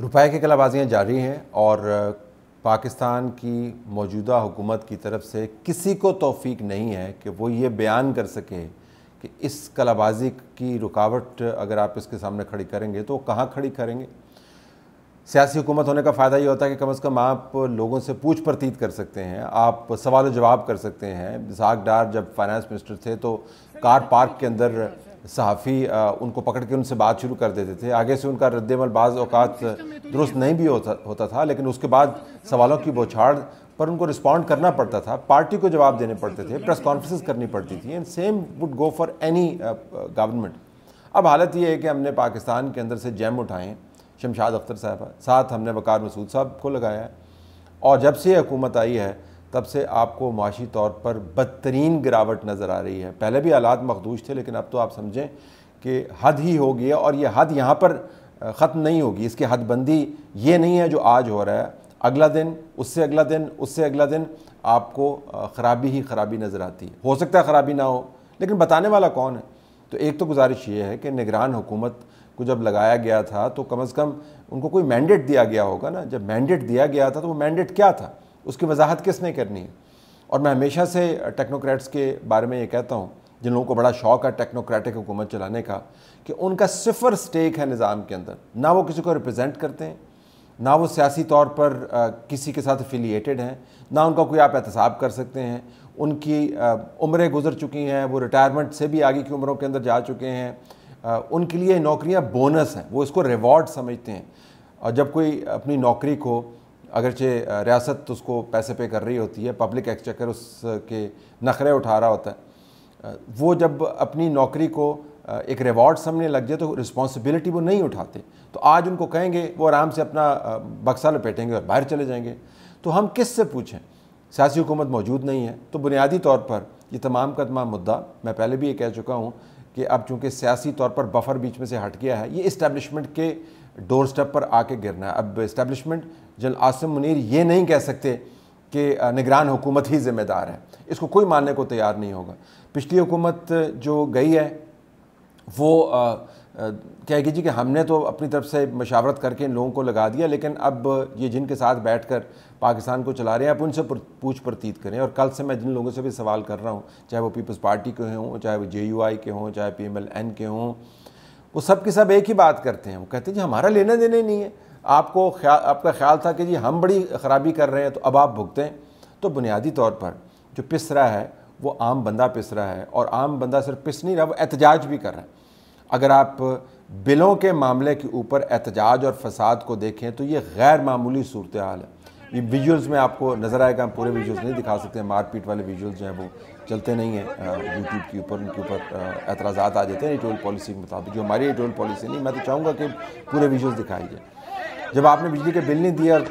रुपए की कलाबाजियाँ जारी हैं और पाकिस्तान की मौजूदा हुकूमत की तरफ से किसी को तोफीक नहीं है कि वो ये बयान कर सके कि इस कलाबाजी की रुकावट अगर आप इसके सामने खड़ी करेंगे तो कहाँ खड़ी करेंगे सियासी हुकूमत होने का फ़ायदा ये होता है कि कम से कम आप लोगों से पूछ प्रतीत कर सकते हैं आप सवाल जवाब कर सकते हैं जाग डार जब फाइनेंस मिनिस्टर थे तो कार पार्क के अंदर सहाफ़ी उनको पकड़ के उनसे बात शुरू कर देते थे आगे से उनका रद्दमल बाज़ अवत दुरुस्त नहीं भी होता होता था लेकिन उसके बाद सवालों की बौछाड़ पर उनको रिस्पॉन्ड करना पड़ता था पार्टी को जवाब देने पड़ते थे प्रेस कॉन्फ्रेंस करनी पड़ती थी and same would go for any government अब हालत ये है कि हमने पाकिस्तान के अंदर से जैम उठाए शमशाद अख्तर साहब साथ हमने वकार मसूद साहब को लगाया और जब से ये हुकूमत आई है तब से आपको माशी तौर पर बदतरीन गिरावट नज़र आ रही है पहले भी हालात मखदूश थे लेकिन अब तो आप समझें कि हद ही हो गई है और ये हद यहाँ पर ख़त्म नहीं होगी इसकी हदबंदी ये नहीं है जो आज हो रहा है अगला दिन उससे अगला दिन उससे अगला दिन आपको ख़राबी ही ख़राबी नज़र आती है हो सकता है ख़राबी ना हो लेकिन बताने वाला कौन है तो एक तो गुजारिश ये है कि निगरान हुकूमत को जब लगाया गया था तो कम अज़ कम उनको कोई मैंडेट दिया गया होगा ना जब मैंडेट दिया गया था तो वो मैंडेट क्या था उसकी वजाहत किसने करनी है और मैं हमेशा से टेक्नोक्रेट्स के बारे में ये कहता हूँ जिन लोगों को बड़ा शौक है टेक्नोक्रेटिक हुकूमत चलाने का कि उनका सिफर स्टेक है निज़ाम के अंदर ना वो किसी को रिप्रेजेंट करते हैं ना वो सियासी तौर पर आ, किसी के साथ एफिलिएटेड हैं ना उनका कोई आप एहतसाब कर सकते हैं उनकी उम्रें गुजर चुकी हैं वो रिटायरमेंट से भी आगे की उम्रों के अंदर जा चुके हैं आ, उनके लिए नौकरियां बोनस हैं वो इसको रिवॉर्ड समझते हैं और जब कोई अपनी नौकरी को अगरचे रियासत उसको पैसे पे कर रही होती है पब्लिक एक्सचेकर उसके नखरे उठा रहा होता है वो जब अपनी नौकरी को एक रिवॉर्ड समझने लग जाए तो रिस्पॉन्सिबिलिटी वो नहीं उठाते तो आज उनको कहेंगे वो आराम से अपना बक्सा लपेटेंगे और बाहर चले जाएंगे तो हम किस से पूछें सियासी हुकूमत मौजूद नहीं है तो बुनियादी तौर पर ये तमाम का तमाम मुद्दा मैं पहले भी ये कह चुका हूँ कि अब चूँकि सियासी तौर पर बफर बीच में से हट गया है ये इस्टेबलिशमेंट के डोर स्टेप पर आके गिरना है अब इस्टेबलिशमेंट जनरल आसिम मुनीर ये नहीं कह सकते कि निगरान हुकूमत ही ज़िम्मेदार है इसको कोई मानने को तैयार नहीं होगा पिछली हुकूमत जो गई है वो कहेगी जी कि हमने तो अपनी तरफ से मशावरत करके इन लोगों को लगा दिया लेकिन अब ये जिनके साथ बैठ कर पाकिस्तान को चला रहे हैं आप उनसे पूछ प्रतीत करें और कल से मैं जिन लोगों से भी सवाल कर रहा हूँ चाहे वो पीपल्स पार्टी के हों चाहे वो जे यू आई के हों चाहे पी एम एल एन के हों वो सब के सब एक ही बात करते हैं वो कहते हैं जी हमारा लेना देना ही नहीं है आपको ख्या, आपका ख्याल था कि जी हम बड़ी ख़राबी कर रहे हैं तो अब आप भुगतें तो बुनियादी तौर पर जो पिस रहा है वो आम बंदा पिस रहा है और आम बंदा सिर्फ पिस नहीं रहा वो एहतजाज भी कर रहा है अगर आप बिलों के मामले के ऊपर एहतजाज और फसाद को देखें तो ये गैर मामूली सूरत हाल है ये विजुअल्स में आपको नज़र आएगा हम पूरे विजुअल्स नहीं दिखा सकते मारपीट वाले विजुअल्स जो हैं वो चलते नहीं हैं यूट्यूब के ऊपर उनके ऊपर एतराज़ा आ जाते हैं एडिटोरियल पॉलिसी के मुताबिक जो हमारी एडिटोरियल पॉलिसी नहीं मैं तो चाहूँगा कि पूरे विजुअल्स दिखाई जाए जब आपने बिजली के बिल नहीं दिए और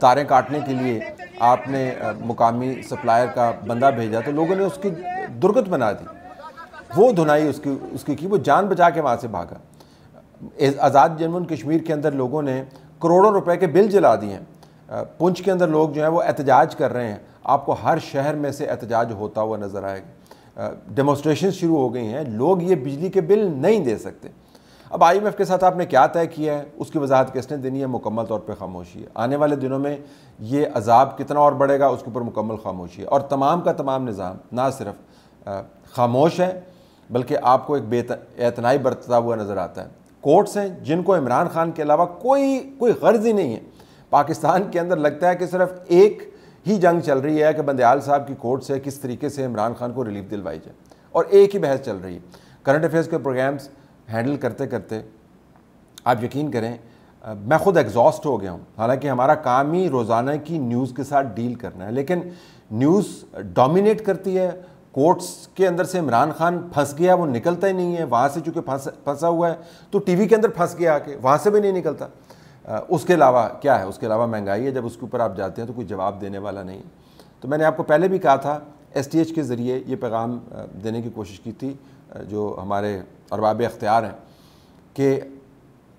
तारें काटने के लिए आपने मुकामी सप्लायर का बंदा भेजा तो लोगों ने उसकी दुर्गत बना दी वो धुनाई उसकी उसकी की वो जान बचा के वहाँ से भागा आज़ाद जम्मू कश्मीर के अंदर लोगों ने करोड़ों रुपए के बिल जला दिए हैं पुंछ के अंदर लोग जो हैं वो एहतजाज कर रहे हैं आपको हर शहर में से एहतजाज होता हुआ नज़र आएगा डेमोस्ट्रेशन शुरू हो गई हैं लोग ये बिजली के बिल नहीं दे सकते अब आई के साथ आपने क्या तय किया है उसकी वजाहत किसने देनी है मुकम्मल तौर पर खामोशी है आने वाले दिनों में ये अजाब कितना और बढ़ेगा उसके ऊपर मुकम्मल खामोशी है और तमाम का तमाम निज़ाम ना सिर्फ खामोश है बल्कि आपको एक बेतनाई बरतता हुआ नज़र आता है कोर्ट्स हैं जिनको इमरान खान के अलावा कोई कोई गर्ज ही नहीं है पाकिस्तान के अंदर लगता है कि सिर्फ एक ही जंग चल रही है कि बंदयाल साहब की कोर्ट से किस तरीके से इमरान खान को रिलीफ दिलवाई जाए और एक ही बहस चल रही है करंट अफेयर्स के प्रोग्राम्स हैंडल करते करते आप यकीन करें मैं ख़ुद एग्जॉस्ट हो गया हूँ हालांकि हमारा काम ही रोज़ाना की न्यूज़ के साथ डील करना है लेकिन न्यूज़ डोमिनेट करती है कोर्ट्स के अंदर से इमरान खान फंस गया वो निकलता ही नहीं है वहाँ से चूँकि फंस फंसा हुआ है तो टीवी के अंदर फंस गया आके वहाँ से भी नहीं निकलता उसके अलावा क्या है उसके अलावा महंगाई है जब उसके ऊपर आप जाते हैं तो कोई जवाब देने वाला नहीं तो मैंने आपको पहले भी कहा था एस के ज़रिए ये पैगाम देने की कोशिश की थी जो हमारे अरबाब अख्तियार हैं कि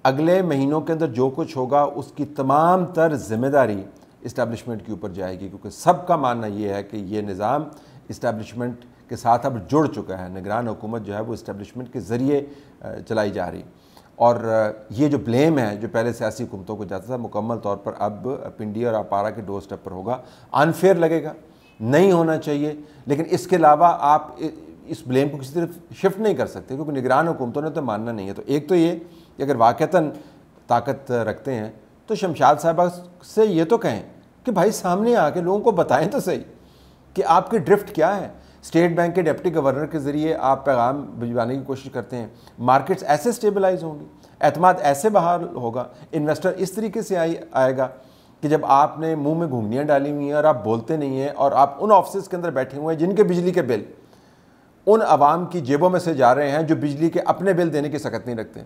अगले महीनों के अंदर जो कुछ होगा उसकी तमाम तर जिम्मेदारी इस्टबलिशमेंट के ऊपर जाएगी क्योंकि सबका मानना ये है कि ये निज़ाम इस्टबलिशमेंट के साथ अब जुड़ चुका है निगरान हुकूमत जो है वो इस्टबलिशमेंट के ज़रिए चलाई जा रही और ये जो ब्लेम है जो पहले सियासी हुकूमतों को जाता था मुकम्मल तौर पर अब पिंडी और अपारा के डोर स्टेप पर होगा अनफेयर लगेगा नहीं होना चाहिए लेकिन इसके अलावा आप इस ब्लेम को किसी तरफ शिफ्ट नहीं कर सकते क्योंकि निगरान हुकूमतों ने तो मानना नहीं है तो एक तो ये कि अगर वाक़ता ताकत रखते हैं तो शमशाद साहबा से ये तो कहें कि भाई सामने आके लोगों को बताएं तो सही कि आपकी ड्रिफ्ट क्या है स्टेट बैंक के डिप्टी गवर्नर के ज़रिए आप पैगाम भिजवाने की कोशिश करते हैं मार्केट्स ऐसे स्टेबलाइज होंगी अतमाद ऐसे बहाल होगा इन्वेस्टर इस तरीके से आई आएगा कि जब आपने मुंह में घूमनियाँ डाली हुई हैं और आप बोलते नहीं हैं और आप उन ऑफिस के अंदर बैठे हुए हैं जिनके बिजली के बिल उन आवाम की जेबों में से जा रहे हैं जो बिजली के अपने बिल देने की सकत नहीं रखते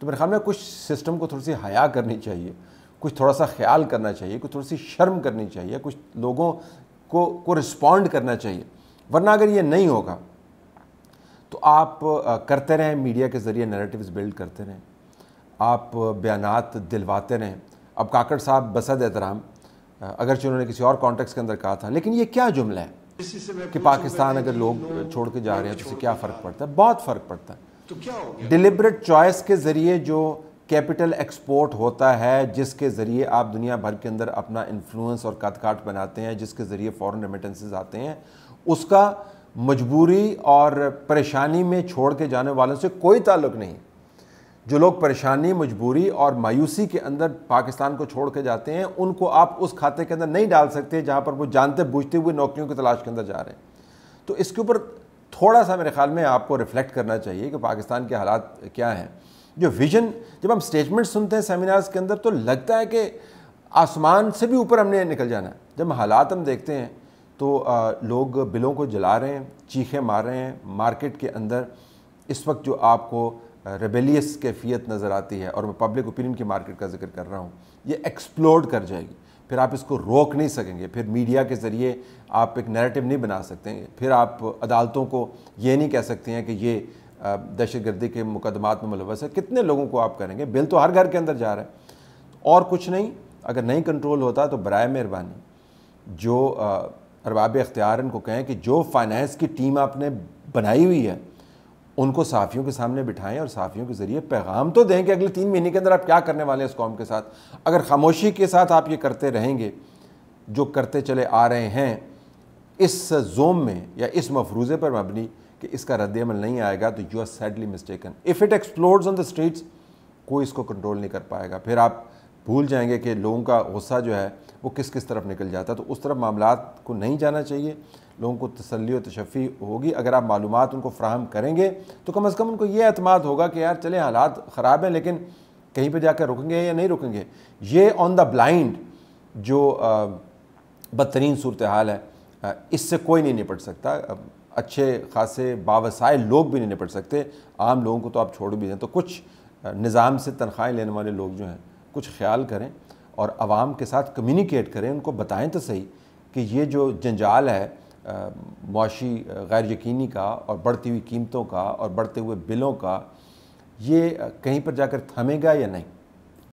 तो मेरे ख्याल में कुछ सिस्टम को थोड़ी सी हया करनी चाहिए कुछ थोड़ा सा ख्याल करना चाहिए कुछ थोड़ी सी शर्म करनी चाहिए कुछ लोगों को को रिस्पॉन्ड करना चाहिए वरना अगर ये नहीं होगा तो आप करते रहें मीडिया के ज़रिए नरेटिव्स बिल्ड करते रहें आप बयानात दिलवाते रहें अब काकड़ साहब बसद एहतराम अगरचे उन्होंने किसी और कॉन्टेक्स के अंदर कहा था लेकिन ये क्या जुमला है कि पाकिस्तान अगर लोग छोड़ के जा रहे हैं तो उसे क्या फ़र्क पड़ता है बहुत फ़र्क पड़ता है तो क्या हो गया डिलिबरेट चॉइस के ज़रिए जो कैपिटल एक्सपोर्ट होता है जिसके ज़रिए आप दुनिया भर के अंदर अपना इन्फ्लुएंस और कदकाट बनाते हैं जिसके ज़रिए फ़ॉरन रेमिटेंसेस आते हैं उसका मजबूरी और परेशानी में छोड़ के जाने वालों से कोई ताल्लुक नहीं जो लोग परेशानी मजबूरी और मायूसी के अंदर पाकिस्तान को छोड़ के जाते हैं उनको आप उस खाते के अंदर नहीं डाल सकते जहाँ पर वो जानते बूझते हुए नौकरियों की तलाश के अंदर जा रहे हैं तो इसके ऊपर थोड़ा सा मेरे ख्याल में आपको रिफ्लेक्ट करना चाहिए कि पाकिस्तान के हालात क्या हैं जो विजन जब हम स्टेटमेंट सुनते हैं सेमिनार्स के अंदर तो लगता है कि आसमान से भी ऊपर हमने निकल जाना है जब हालात हम देखते हैं तो आ, लोग बिलों को जला रहे हैं चीखें मार रहे हैं मार्केट के अंदर इस वक्त जो आपको रेबेलियस कैफियत नज़र आती है और मैं पब्लिक ओपिनियन की मार्केट का जिक्र कर रहा हूँ ये एक्सप्लोड कर जाएगी फिर आप इसको रोक नहीं सकेंगे फिर मीडिया के ज़रिए आप एक नैरेटिव नहीं बना सकते फिर आप अदालतों को ये नहीं कह सकते हैं कि ये दहशत गर्दी के मुकदमात में मुलवस है कितने लोगों को आप करेंगे बिल तो हर घर के अंदर जा रहा है और कुछ नहीं अगर नहीं कंट्रोल होता तो बर मेहरबानी जो अरबाब अख्तियार इनको कहें कि जो फाइनेंस की टीम आपने बनाई हुई है उनको साफ़ियों के सामने बिठाएं और साफ़ियों के ज़रिए पैगाम तो दें कि अगले तीन महीने के अंदर आप क्या करने वाले हैं इस कॉम के साथ अगर खामोशी के साथ आप ये करते रहेंगे जो करते चले आ रहे हैं इस जोम में या इस मफरूज़े पर मबनी कि इसका रद्द अमल नहीं आएगा तो you are sadly mistaken if it explores on the streets कोई इसको कंट्रोल नहीं कर पाएगा फिर आप भूल जाएंगे कि लोगों का गुस्सा जो है वो किस किस तरफ निकल जाता है तो उस तरफ मामला को नहीं जाना चाहिए लोगों को तसली व तशफ़ी होगी अगर आप मालूम उनको फ्राहम करेंगे तो कम अज़ कम उनको ये अतमाद होगा कि यार चले हालात ख़राब हैं लेकिन कहीं पर जाकर रुकेंगे या नहीं रुकेंगे ये ऑन द ब्लाइंड जो बदतरीन सूरत हाल है इससे कोई नहीं निपट सकता अच्छे खासे बावसाए लोग भी नहीं निपट सकते आम लोगों को तो आप छोड़ भी दें तो कुछ निज़ाम से तनख्वाहें लेने वाले लोग जो हैं कुछ ख्याल करें और आवाम के साथ कम्युनिकेट करें उनको बताएं तो सही कि ये जो जंजाल है मुशी गैर यकीनी का और बढ़ती हुई कीमतों का और बढ़ते हुए बिलों का ये कहीं पर जाकर थमेगा या नहीं